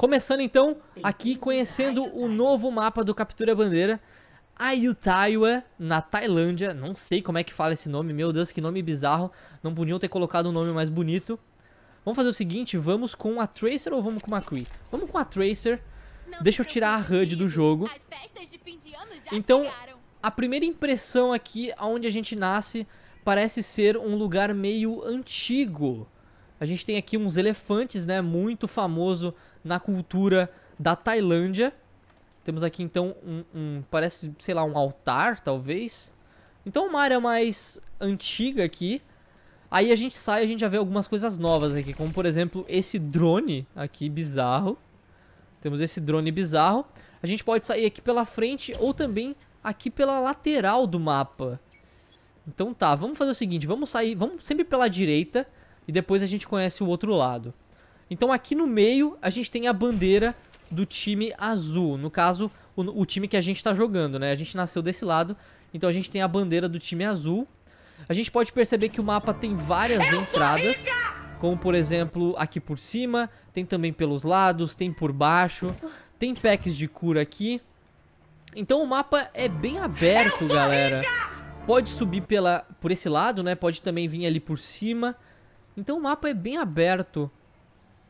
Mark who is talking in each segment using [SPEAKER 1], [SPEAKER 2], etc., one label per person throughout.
[SPEAKER 1] Começando então aqui conhecendo o novo mapa do Captura Bandeira, Ayutthaya, na Tailândia. Não sei como é que fala esse nome, meu Deus, que nome bizarro. Não podiam ter colocado um nome mais bonito. Vamos fazer o seguinte, vamos com a Tracer ou vamos com a Kree? Vamos com a Tracer. Deixa eu tirar a HUD do jogo. Então, a primeira impressão aqui, aonde a gente nasce, parece ser um lugar meio antigo. A gente tem aqui uns elefantes, né, muito famoso na cultura da Tailândia. Temos aqui então um, um, parece, sei lá, um altar, talvez. Então uma área mais antiga aqui. Aí a gente sai e a gente já vê algumas coisas novas aqui, como por exemplo esse drone aqui bizarro. Temos esse drone bizarro. A gente pode sair aqui pela frente ou também aqui pela lateral do mapa. Então tá, vamos fazer o seguinte, vamos sair, vamos sempre pela direita e depois a gente conhece o outro lado. Então aqui no meio a gente tem a bandeira do time azul. No caso, o, o time que a gente está jogando, né? A gente nasceu desse lado, então a gente tem a bandeira do time azul. A gente pode perceber que o mapa tem várias Eu entradas, como por exemplo aqui por cima, tem também pelos lados, tem por baixo, tem packs de cura aqui. Então o mapa é bem aberto, galera. Pode subir pela, por esse lado, né? Pode também vir ali por cima. Então o mapa é bem aberto.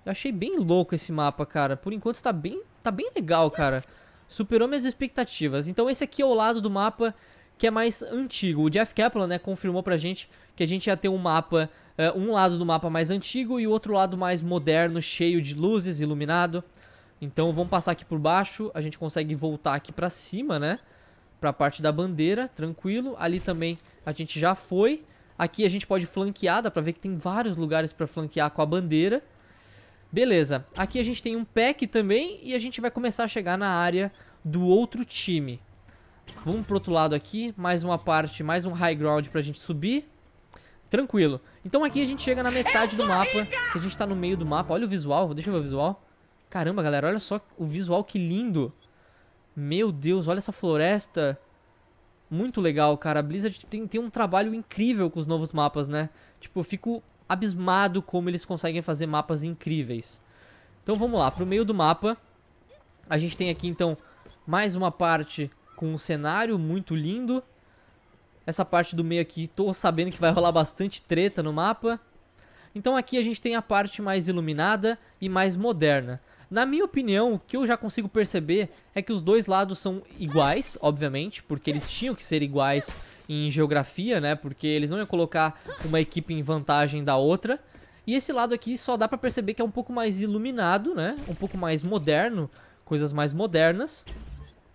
[SPEAKER 1] Eu achei bem louco esse mapa, cara. Por enquanto está bem, tá bem legal, cara. Superou minhas expectativas. Então esse aqui é o lado do mapa que é mais antigo. O Jeff Kaplan, né, confirmou pra gente que a gente ia ter um mapa, uh, um lado do mapa mais antigo e o outro lado mais moderno, cheio de luzes, iluminado. Então vamos passar aqui por baixo, a gente consegue voltar aqui pra cima, né, pra parte da bandeira, tranquilo. Ali também a gente já foi. Aqui a gente pode flanquear, dá pra ver que tem vários lugares pra flanquear com a bandeira. Beleza, aqui a gente tem um pack também e a gente vai começar a chegar na área do outro time. Vamos pro outro lado aqui, mais uma parte, mais um high ground pra gente subir. Tranquilo. Então aqui a gente chega na metade do mapa, que a gente tá no meio do mapa. Olha o visual, deixa eu ver o visual. Caramba, galera, olha só o visual, que lindo. Meu Deus, olha essa floresta. Muito legal, cara. A Blizzard tem, tem um trabalho incrível com os novos mapas, né? Tipo, eu fico abismado como eles conseguem fazer mapas incríveis. Então vamos lá, pro meio do mapa, a gente tem aqui então mais uma parte com um cenário muito lindo. Essa parte do meio aqui, tô sabendo que vai rolar bastante treta no mapa. Então aqui a gente tem a parte mais iluminada e mais moderna. Na minha opinião, o que eu já consigo perceber é que os dois lados são iguais, obviamente, porque eles tinham que ser iguais em geografia, né? Porque eles não iam colocar uma equipe em vantagem da outra. E esse lado aqui só dá pra perceber que é um pouco mais iluminado, né? Um pouco mais moderno, coisas mais modernas.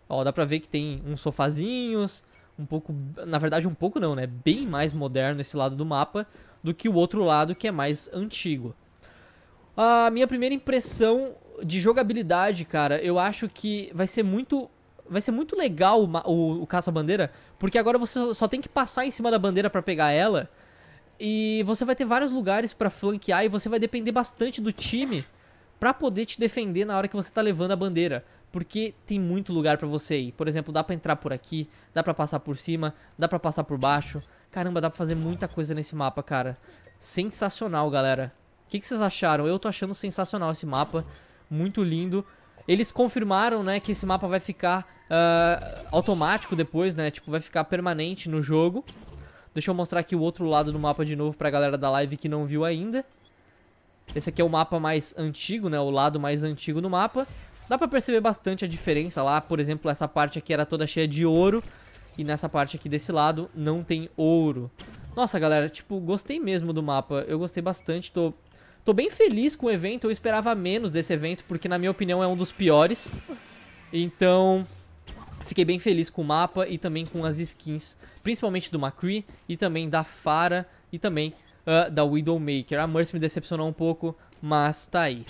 [SPEAKER 1] Ó, dá pra ver que tem uns sofazinhos, um pouco... Na verdade, um pouco não, né? Bem mais moderno esse lado do mapa do que o outro lado que é mais antigo. A minha primeira impressão de jogabilidade, cara, eu acho que vai ser muito. Vai ser muito legal o, o, o caça-bandeira, porque agora você só tem que passar em cima da bandeira para pegar ela. E você vai ter vários lugares para flanquear e você vai depender bastante do time para poder te defender na hora que você tá levando a bandeira porque tem muito lugar para você ir. Por exemplo, dá para entrar por aqui, dá para passar por cima, dá para passar por baixo. Caramba, dá pra fazer muita coisa nesse mapa, cara. Sensacional, galera. O que, que, vocês acharam? Eu tô achando sensacional esse mapa muito lindo. Eles confirmaram, né, que esse mapa vai ficar uh, automático depois, né, tipo, vai ficar permanente no jogo. Deixa eu mostrar aqui o outro lado do mapa de novo pra galera da live que não viu ainda. Esse aqui é o mapa mais antigo, né, o lado mais antigo do mapa. Dá pra perceber bastante a diferença lá, por exemplo, essa parte aqui era toda cheia de ouro. E nessa parte aqui desse lado não tem ouro. Nossa, galera, tipo, gostei mesmo do mapa. Eu gostei bastante, tô Tô bem feliz com o evento, eu esperava menos desse evento, porque na minha opinião é um dos piores. Então, fiquei bem feliz com o mapa e também com as skins, principalmente do McCree e também da Farah e também uh, da Widowmaker. A Mercy me decepcionou um pouco, mas tá aí.